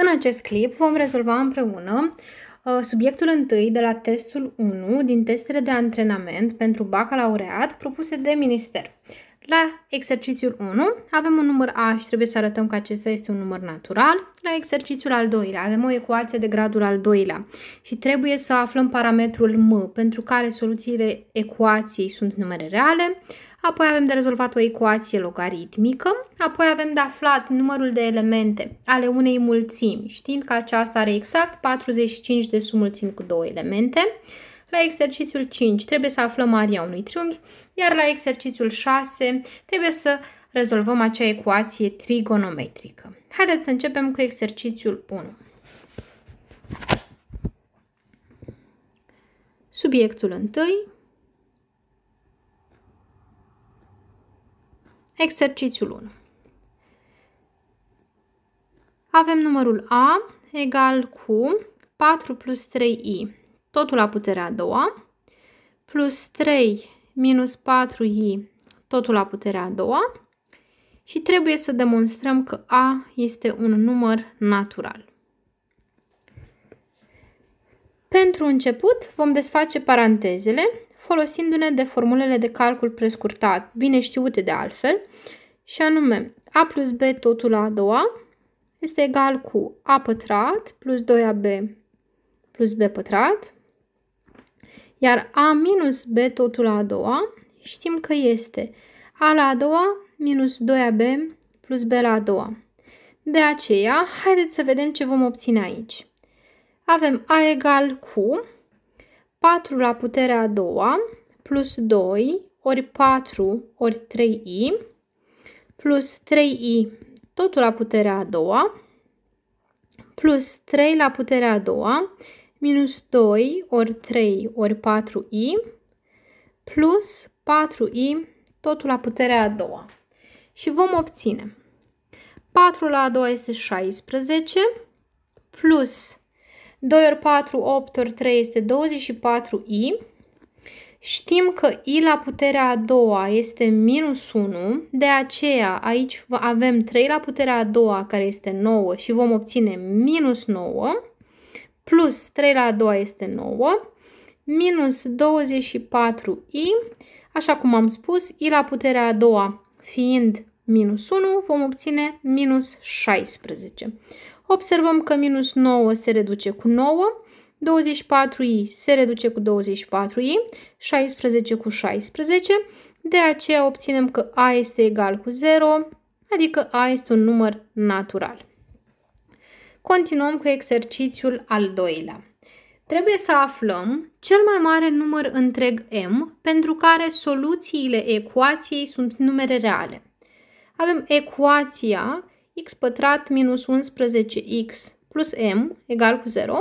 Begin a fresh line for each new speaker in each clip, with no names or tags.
În acest clip vom rezolva împreună uh, subiectul întâi de la testul 1 din testele de antrenament pentru bacalaureat propuse de minister. La exercițiul 1 avem un număr A și trebuie să arătăm că acesta este un număr natural. La exercițiul al doilea avem o ecuație de gradul al doilea și trebuie să aflăm parametrul M pentru care soluțiile ecuației sunt numere reale apoi avem de rezolvat o ecuație logaritmică, apoi avem de aflat numărul de elemente ale unei mulțimi, știind că aceasta are exact 45 de sumulțimi cu două elemente. La exercițiul 5 trebuie să aflăm aria unui triunghi, iar la exercițiul 6 trebuie să rezolvăm acea ecuație trigonometrică. Haideți să începem cu exercițiul 1. Subiectul întâi. Exercițiul 1. Avem numărul A egal cu 4 plus 3i, totul la puterea a doua, plus 3 minus 4i, totul la puterea a doua, și trebuie să demonstrăm că A este un număr natural. Pentru început vom desface parantezele folosindu-ne de formulele de calcul prescurtat, bine știute de altfel, și anume a plus b totul la a doua este egal cu a pătrat plus 2ab plus b pătrat, iar a minus b totul la a doua știm că este a la a doua minus 2ab plus b la a doua. De aceea, haideți să vedem ce vom obține aici. Avem a egal cu 4 la puterea a doua plus 2 ori 4 ori 3i plus 3i totul la puterea a doua plus 3 la puterea a doua minus 2 ori 3 ori 4i plus 4i totul la puterea a doua. Și vom obține 4 la a doua este 16 plus 3 2 ori 4, 8 ori 3 este 24i. Știm că i la puterea a doua este minus 1, de aceea aici avem 3 la puterea a doua care este 9 și vom obține minus 9, plus 3 la a doua este 9, minus 24i, așa cum am spus, i la puterea a doua fiind minus 1, vom obține minus 16. Observăm că minus 9 se reduce cu 9, 24i se reduce cu 24i, 16 cu 16, de aceea obținem că a este egal cu 0, adică a este un număr natural. Continuăm cu exercițiul al doilea. Trebuie să aflăm cel mai mare număr întreg M pentru care soluțiile ecuației sunt numere reale. Avem ecuația x pătrat minus 11x plus m egal cu 0,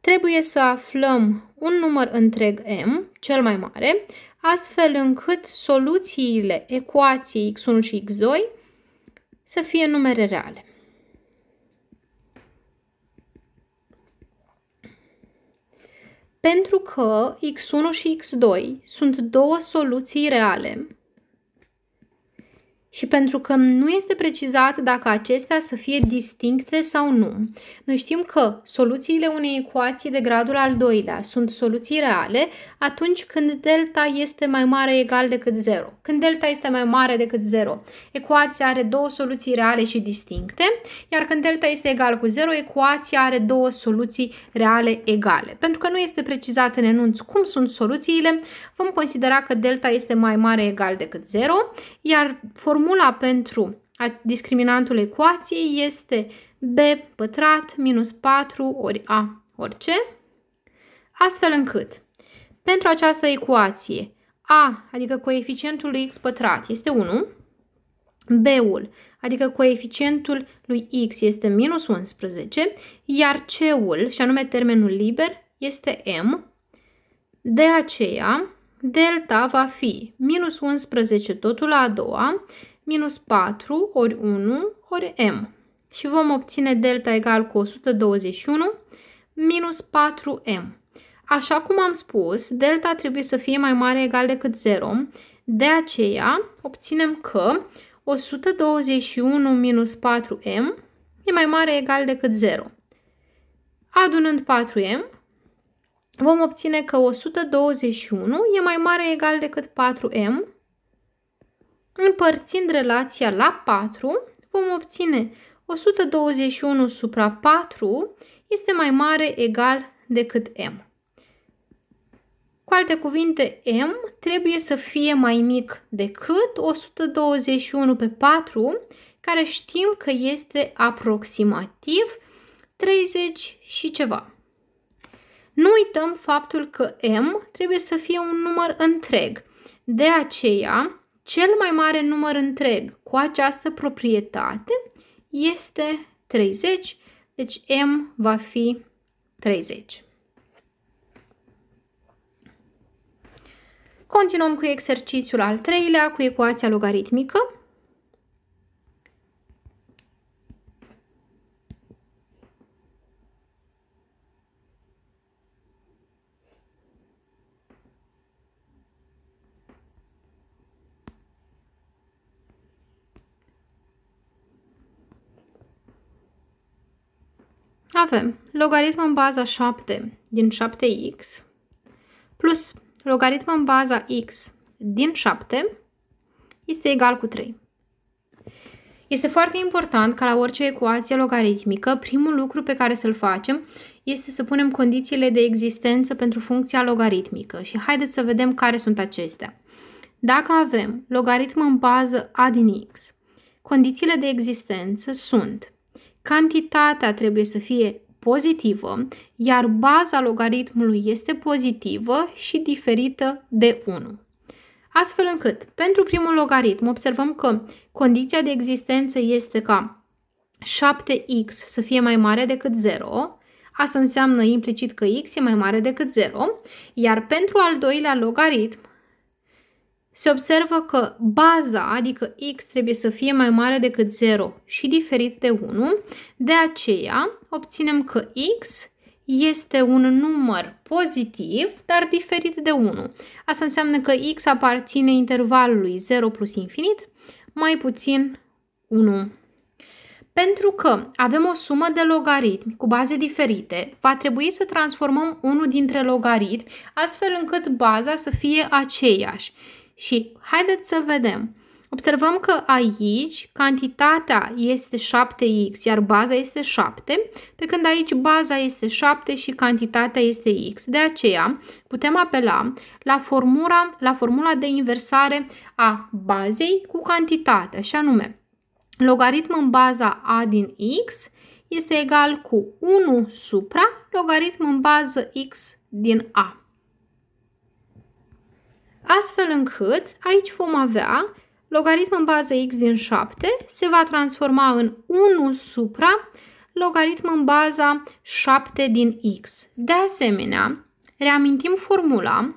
trebuie să aflăm un număr întreg m, cel mai mare, astfel încât soluțiile ecuației x1 și x2 să fie numere reale. Pentru că x1 și x2 sunt două soluții reale, și pentru că nu este precizat dacă acestea să fie distincte sau nu. Noi știm că soluțiile unei ecuații de gradul al doilea sunt soluții reale atunci când delta este mai mare egal decât 0. Când delta este mai mare decât 0, ecuația are două soluții reale și distincte, iar când delta este egal cu 0, ecuația are două soluții reale egale. Pentru că nu este precizat în enunț cum sunt soluțiile, vom considera că delta este mai mare egal decât 0, iar formula formula pentru discriminantul ecuației este b pătrat minus 4 ori a ori c, astfel încât pentru această ecuație a, adică coeficientul lui x pătrat, este 1, b-ul, adică coeficientul lui x este minus 11, iar c-ul, și anume termenul liber, este m, de aceea delta va fi minus 11 totul la a doua minus 4 ori 1 ori m. Și vom obține delta egal cu 121 minus 4m. Așa cum am spus, delta trebuie să fie mai mare egal decât 0, de aceea obținem că 121 minus 4m e mai mare egal decât 0. Adunând 4m, vom obține că 121 e mai mare egal decât 4m Împărțind relația la 4, vom obține 121 supra 4 este mai mare egal decât m. Cu alte cuvinte, m trebuie să fie mai mic decât 121 pe 4, care știm că este aproximativ 30 și ceva. Nu uităm faptul că m trebuie să fie un număr întreg. De aceea, cel mai mare număr întreg cu această proprietate este 30, deci M va fi 30. Continuăm cu exercițiul al treilea, cu ecuația logaritmică. Avem logaritmul în baza 7 din 7x plus logaritmul în baza x din 7 este egal cu 3. Este foarte important ca la orice ecuație logaritmică, primul lucru pe care să-l facem este să punem condițiile de existență pentru funcția logaritmică și haideți să vedem care sunt acestea. Dacă avem logaritm în bază a din x, condițiile de existență sunt cantitatea trebuie să fie pozitivă, iar baza logaritmului este pozitivă și diferită de 1. Astfel încât, pentru primul logaritm, observăm că condiția de existență este ca 7x să fie mai mare decât 0, asta înseamnă implicit că x e mai mare decât 0, iar pentru al doilea logaritm, se observă că baza, adică x, trebuie să fie mai mare decât 0 și diferit de 1. De aceea, obținem că x este un număr pozitiv, dar diferit de 1. Asta înseamnă că x aparține intervalului 0 plus infinit mai puțin 1. Pentru că avem o sumă de logaritmi cu baze diferite, va trebui să transformăm unul dintre logaritmi, astfel încât baza să fie aceeași. Și haideți să vedem. Observăm că aici cantitatea este 7x, iar baza este 7, pe când aici baza este 7 și cantitatea este x. De aceea putem apela la formula, la formula de inversare a bazei cu cantitatea, și anume logaritm în baza a din x este egal cu 1 supra logaritm în bază x din a astfel încât aici vom avea logaritm în bază x din 7 se va transforma în 1 supra logaritm în baza 7 din x. De asemenea, reamintim formula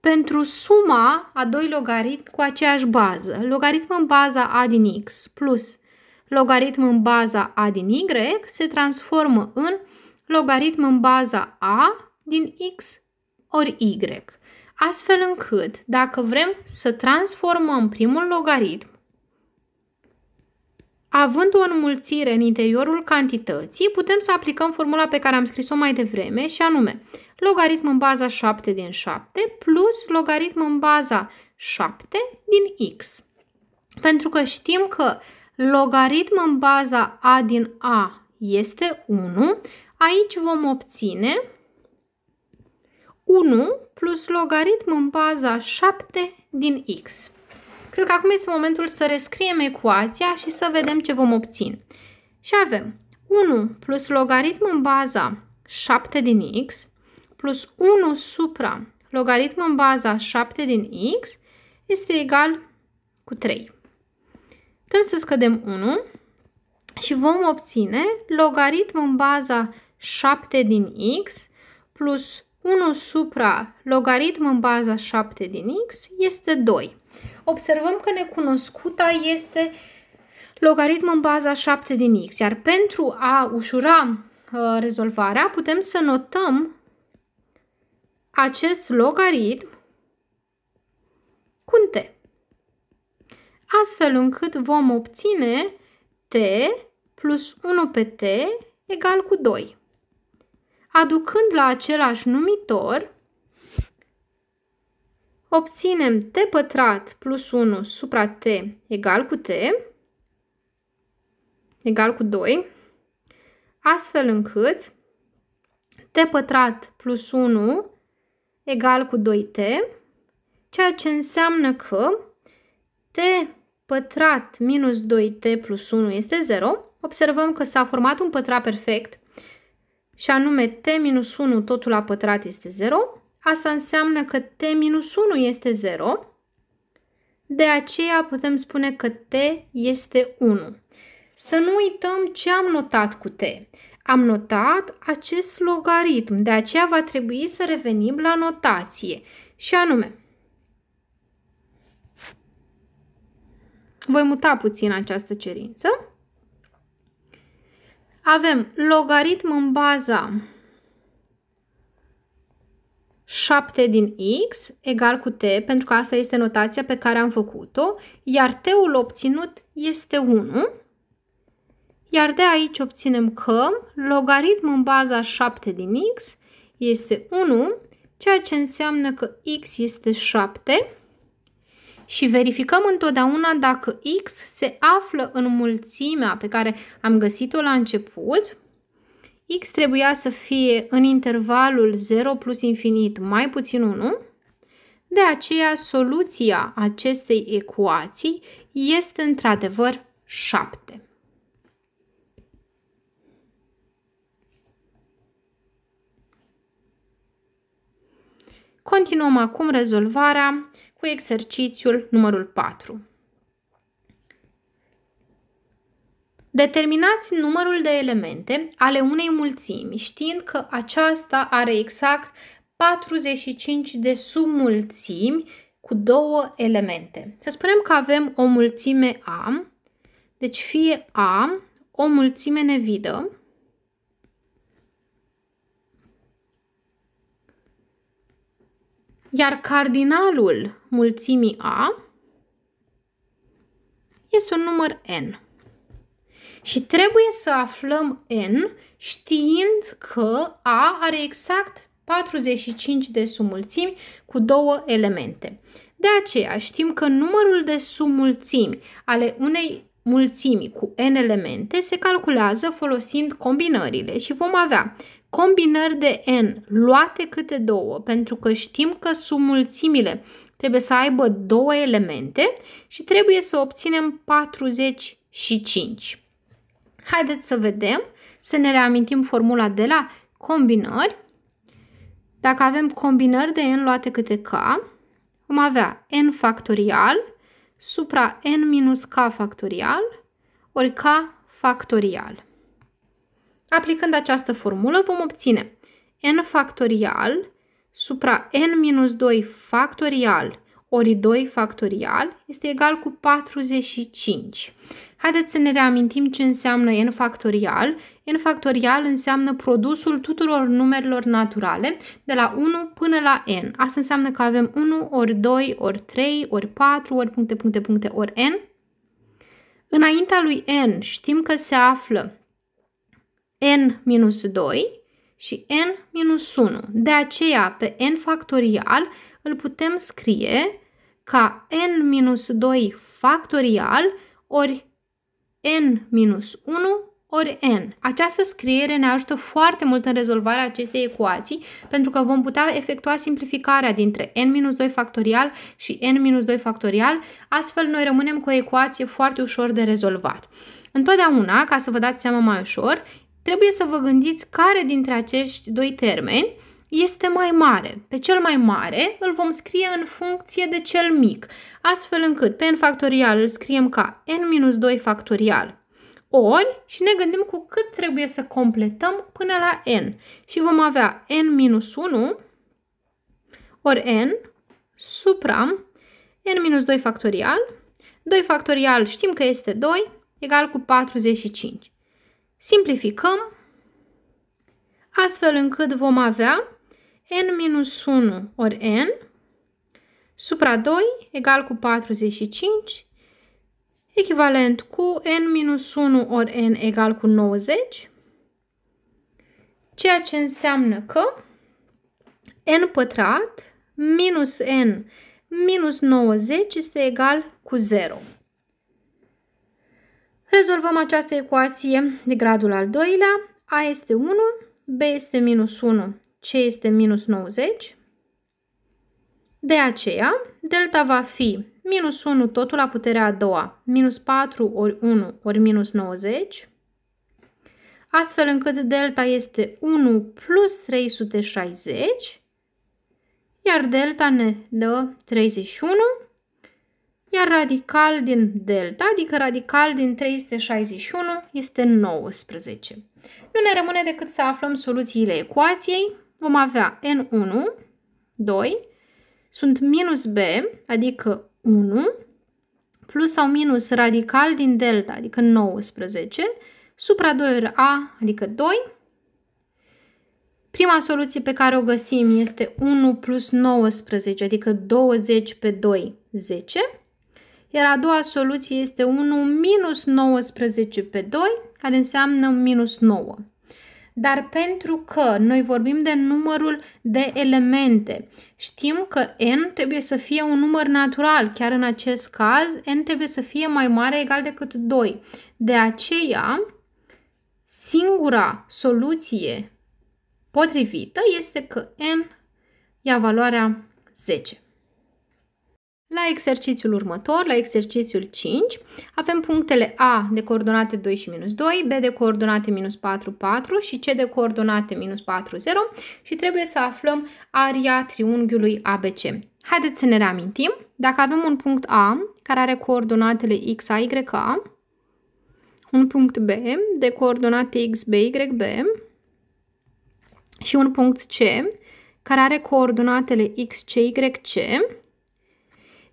pentru suma a doi logaritmi cu aceeași bază. Logaritm în baza a din x plus logaritm în baza a din y se transformă în logaritm în baza a din x ori y astfel încât, dacă vrem să transformăm primul logaritm, având o înmulțire în interiorul cantității, putem să aplicăm formula pe care am scris-o mai devreme și anume logaritm în baza 7 din 7 plus logaritm în baza 7 din x. Pentru că știm că logaritm în baza a din a este 1, aici vom obține 1 plus logaritm în baza 7 din x. Cred că acum este momentul să rescriem ecuația și să vedem ce vom obține. Și avem 1 plus logaritm în baza 7 din x plus 1 supra logaritm în baza 7 din x este egal cu 3. Putem să scădem 1 și vom obține logaritm în baza 7 din x plus 1 supra logaritm în baza 7 din x este 2. Observăm că necunoscuta este logaritm în baza 7 din x, iar pentru a ușura uh, rezolvarea putem să notăm acest logaritm cu t, astfel încât vom obține t plus 1 pe t egal cu 2 aducând la același numitor, obținem t pătrat plus 1 supra t egal cu t, egal cu 2, astfel încât t pătrat plus 1 egal cu 2t, ceea ce înseamnă că t pătrat minus 2t plus 1 este 0. Observăm că s-a format un pătrat perfect și anume t-1 totul la pătrat este 0, asta înseamnă că t-1 este 0, de aceea putem spune că t este 1. Să nu uităm ce am notat cu t. Am notat acest logaritm, de aceea va trebui să revenim la notație și anume voi muta puțin această cerință avem logaritm în baza 7 din x egal cu t, pentru că asta este notația pe care am făcut-o, iar t-ul obținut este 1. Iar de aici obținem că logaritm în baza 7 din x este 1, ceea ce înseamnă că x este 7 și verificăm întotdeauna dacă X se află în mulțimea pe care am găsit-o la început. X trebuia să fie în intervalul 0 plus infinit mai puțin 1. De aceea, soluția acestei ecuații este într-adevăr 7. Continuăm acum rezolvarea cu exercițiul numărul 4. Determinați numărul de elemente ale unei mulțimi, știind că aceasta are exact 45 de submulțimi cu două elemente. Să spunem că avem o mulțime A, deci fie A, o mulțime nevidă, Iar cardinalul mulțimii A este un număr N. Și trebuie să aflăm N știind că A are exact 45 de submulțimi cu două elemente. De aceea știm că numărul de submulțimi ale unei mulțimi cu n elemente se calculează folosind combinările și vom avea Combinări de n luate câte două, pentru că știm că submulțimile trebuie să aibă două elemente și trebuie să obținem 45. Haideți să vedem, să ne reamintim formula de la combinări. Dacă avem combinări de n luate câte k, vom avea n factorial supra n minus k factorial ori k factorial. Aplicând această formulă vom obține n factorial supra n minus 2 factorial ori 2 factorial este egal cu 45. Haideți să ne reamintim ce înseamnă n factorial. n factorial înseamnă produsul tuturor numerelor naturale de la 1 până la n. Asta înseamnă că avem 1 ori 2 ori 3 ori 4 ori puncte, puncte, puncte ori n. Înaintea lui n știm că se află n-2 minus și n-1. minus De aceea, pe n factorial îl putem scrie ca n-2 minus factorial ori n-1 minus ori n. Această scriere ne ajută foarte mult în rezolvarea acestei ecuații, pentru că vom putea efectua simplificarea dintre n-2 minus factorial și n-2 minus factorial, astfel noi rămânem cu o ecuație foarte ușor de rezolvat. Întotdeauna, ca să vă dați seama mai ușor, trebuie să vă gândiți care dintre acești doi termeni este mai mare. Pe cel mai mare îl vom scrie în funcție de cel mic, astfel încât pe n factorial îl scriem ca n-2 factorial ori și ne gândim cu cât trebuie să completăm până la n. Și vom avea n-1 ori n supra n-2 factorial. 2 factorial știm că este 2 egal cu 45. Simplificăm astfel încât vom avea n-1 ori n supra 2 egal cu 45 echivalent cu n-1 ori n egal cu 90 ceea ce înseamnă că n pătrat minus n minus 90 este egal cu 0. Rezolvăm această ecuație de gradul al doilea. A este 1, B este minus 1, C este minus 90. De aceea, delta va fi minus 1 totul la puterea a doua, minus 4 ori 1 ori minus 90, astfel încât delta este 1 plus 360, iar delta ne dă 31 iar radical din delta, adică radical din 361, este 19. Nu ne rămâne decât să aflăm soluțiile ecuației. Vom avea N1, 2, sunt minus B, adică 1, plus sau minus radical din delta, adică 19, supra 2 A, adică 2. Prima soluție pe care o găsim este 1 plus 19, adică 20 pe 2, 10 iar a doua soluție este 1 minus 19 pe 2, care înseamnă minus 9. Dar pentru că noi vorbim de numărul de elemente, știm că n trebuie să fie un număr natural, chiar în acest caz n trebuie să fie mai mare egal decât 2. De aceea, singura soluție potrivită este că n ia valoarea 10. La exercițiul următor, la exercițiul 5, avem punctele A de coordonate 2 și minus 2, B de coordonate minus 4, 4 și C de coordonate minus 4, 0 și trebuie să aflăm aria triunghiului ABC. Haideți să ne reamintim. Dacă avem un punct A care are coordonatele x, a, y, a, un punct B de coordonate x, b, y, b și un punct C care are coordonatele x, c, y, c,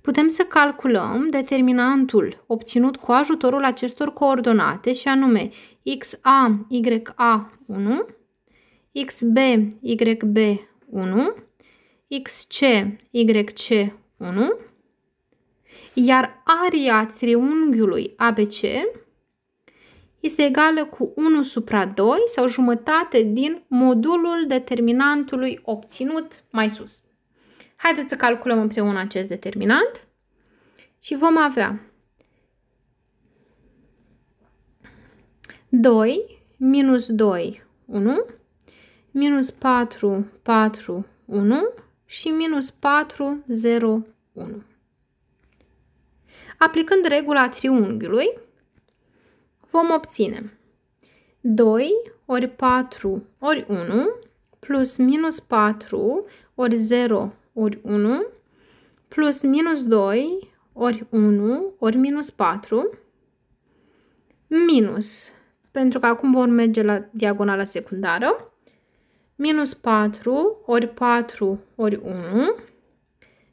putem să calculăm determinantul obținut cu ajutorul acestor coordonate și anume xa, ya1, xb, yb1, xc, yc1, iar aria triunghiului ABC este egală cu 1 supra 2 sau jumătate din modulul determinantului obținut mai sus. Haideți să calculăm împreună acest determinant și vom avea 2 minus 2, 1, minus 4, 4, 1 și minus 4, 0, 1. Aplicând regula triunghiului, vom obține 2 ori 4 ori 1 plus minus 4 ori 0 ori 1 plus minus 2 ori 1 ori minus 4 minus, pentru că acum vom merge la diagonala secundară, minus 4 ori 4 ori 1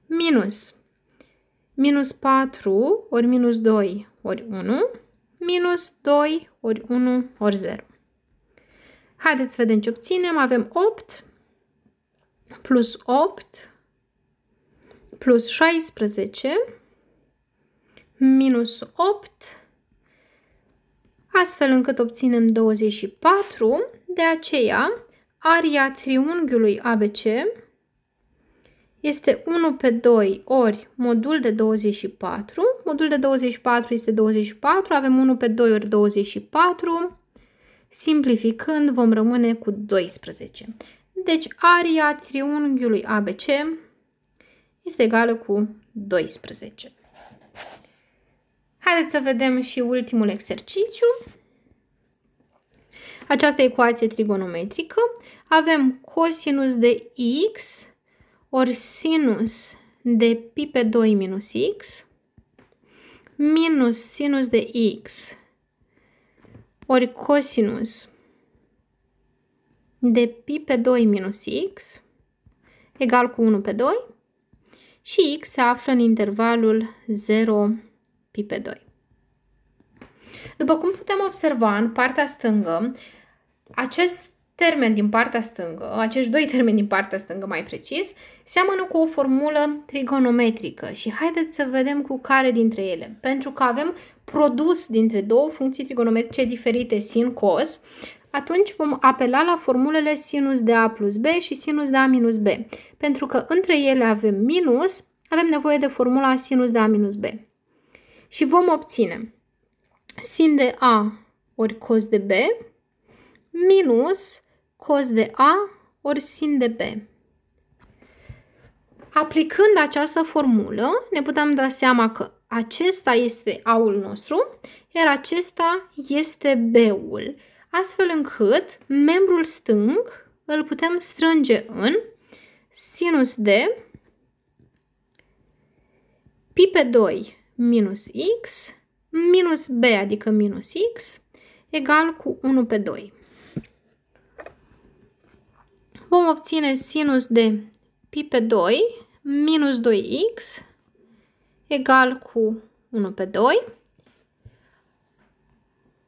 minus minus 4 ori minus 2 ori 1 minus 2 ori 1 ori 0. Haideți să vedem ce obținem. Avem 8 plus 8 plus 16 minus 8 astfel încât obținem 24. De aceea, aria triunghiului ABC este 1 pe 2 ori modul de 24. Modul de 24 este 24, avem 1 pe 2 ori 24. Simplificând, vom rămâne cu 12. Deci, aria triunghiului ABC este egală cu 12. Haideți să vedem și ultimul exercițiu. Această ecuație trigonometrică avem cosinus de x ori sinus de pi pe 2 minus x minus sinus de x ori cosinus de pi pe 2 minus x egal cu 1 pe 2 și x se află în intervalul 0 pi pe 2. După cum putem observa în partea stângă, acest termen din partea stângă, acești doi termeni din partea stângă mai precis, seamănă cu o formulă trigonometrică și haideți să vedem cu care dintre ele. Pentru că avem produs dintre două funcții trigonometrice diferite sin cos, atunci vom apela la formulele sinus de a plus b și sinus de a minus b. Pentru că între ele avem minus, avem nevoie de formula sinus de a minus b. Și vom obține sin de a ori cos de b minus cos de a ori sin de b. Aplicând această formulă, ne putem da seama că acesta este A-ul nostru, iar acesta este B-ul astfel încât membrul stâng îl putem strânge în sinus de pi pe 2 minus x minus b, adică minus x, egal cu 1 pe 2. Vom obține sinus de pi pe 2 minus 2x egal cu 1 pe 2,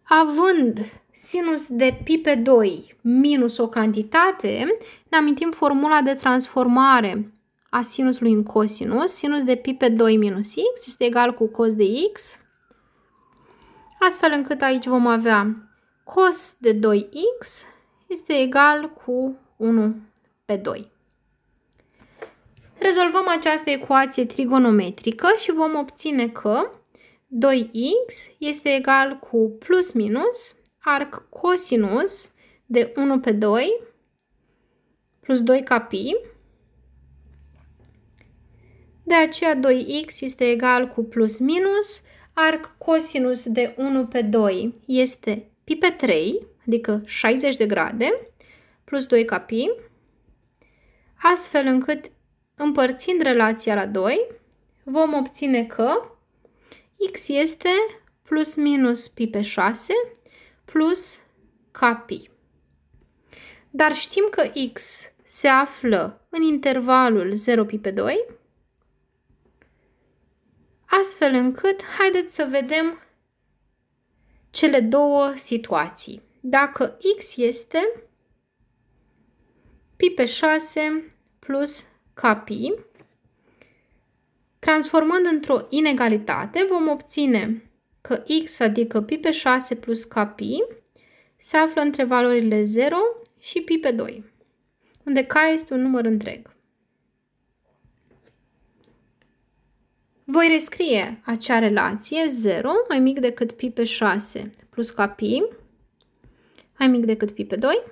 având sinus de pi pe 2 minus o cantitate, ne amintim formula de transformare a sinusului în cosinus. Sinus de pi pe 2 minus x este egal cu cos de x, astfel încât aici vom avea cos de 2x este egal cu 1 pe 2. Rezolvăm această ecuație trigonometrică și vom obține că 2x este egal cu plus minus 1 arc cosinus de 1 pe 2 plus 2 ca pi. De aceea 2x este egal cu plus minus arc cosinus de 1 pe 2 este pi pe 3, adică 60 de grade, plus 2 ca pi, astfel încât împărțind relația la 2, vom obține că x este plus minus pi pe 6 plus KP. Dar știm că X se află în intervalul 0 pi pe 2, astfel încât haideți să vedem cele două situații. Dacă X este pi pe 6 plus KP, transformând într-o inegalitate, vom obține că x, adică pi pe 6 plus k pi, se află între valorile 0 și pi pe 2, unde k este un număr întreg. Voi rescrie acea relație 0 mai mic decât pi pe 6 plus k pi mai mic decât pi pe 2.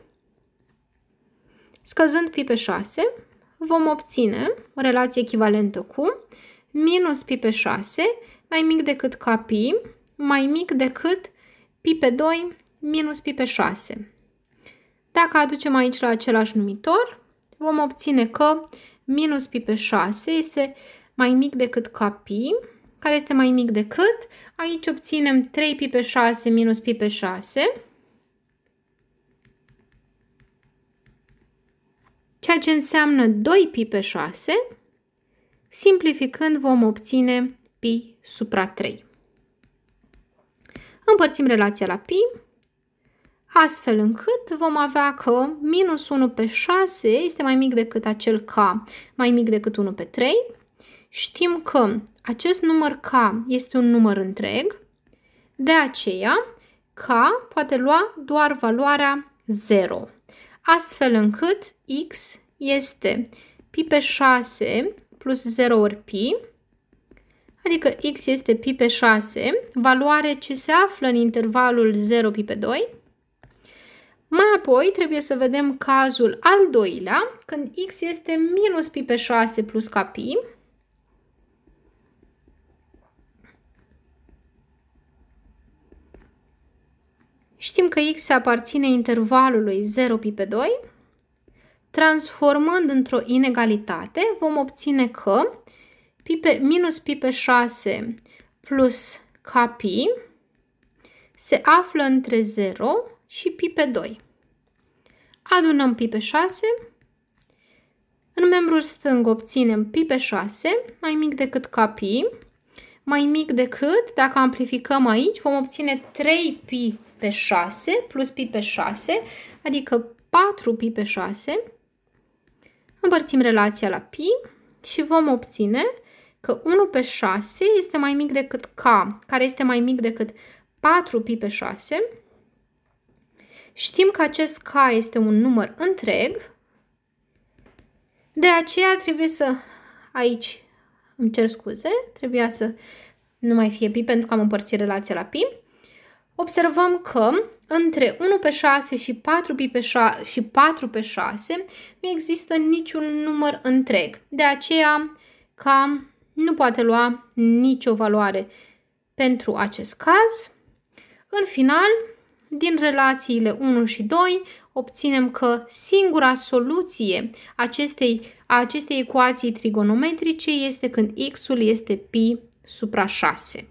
Scăzând pi pe 6, vom obține o relație echivalentă cu minus pi pe 6 mai mic decât k pi mai mic decât pi pe 2 minus pi pe 6. Dacă aducem aici la același numitor, vom obține că minus pi pe 6 este mai mic decât ca pi, care este mai mic decât, aici obținem 3 pi pe 6 minus pi pe 6, ceea ce înseamnă 2 pi pe 6, simplificând vom obține pi supra 3. Împărțim relația la pi, astfel încât vom avea că minus 1 pe 6 este mai mic decât acel k, mai mic decât 1 pe 3. Știm că acest număr k este un număr întreg, de aceea k poate lua doar valoarea 0, astfel încât x este pi pe 6 plus 0 ori pi, adică x este pi pe 6, valoare ce se află în intervalul 0 pi pe 2. Mai apoi trebuie să vedem cazul al doilea, când x este minus pi pe 6 plus ca pi, Știm că x aparține intervalului 0 pi pe 2. Transformând într-o inegalitate, vom obține că pi pe, minus pi pe 6 plus k pi se află între 0 și pi pe 2. Adunăm pi pe 6. În membrul stâng obținem pi pe 6, mai mic decât k pi, mai mic decât, dacă amplificăm aici, vom obține 3 pi pe 6 plus pi pe 6, adică 4 pi pe 6. Împărțim relația la pi și vom obține că 1 pe 6 este mai mic decât K, care este mai mic decât 4 pi pe 6. Știm că acest K este un număr întreg, de aceea trebuie să, aici îmi cer scuze, trebuia să nu mai fie pi pentru că am împărțit relația la pi. Observăm că între 1 pe 6 și 4 pi pe 6 și 4 pe 6 nu există niciun număr întreg. De aceea cam nu poate lua nicio valoare. Pentru acest caz, în final, din relațiile 1 și 2, obținem că singura soluție acestei, a acestei ecuații trigonometrice este când x-ul este pi supra 6.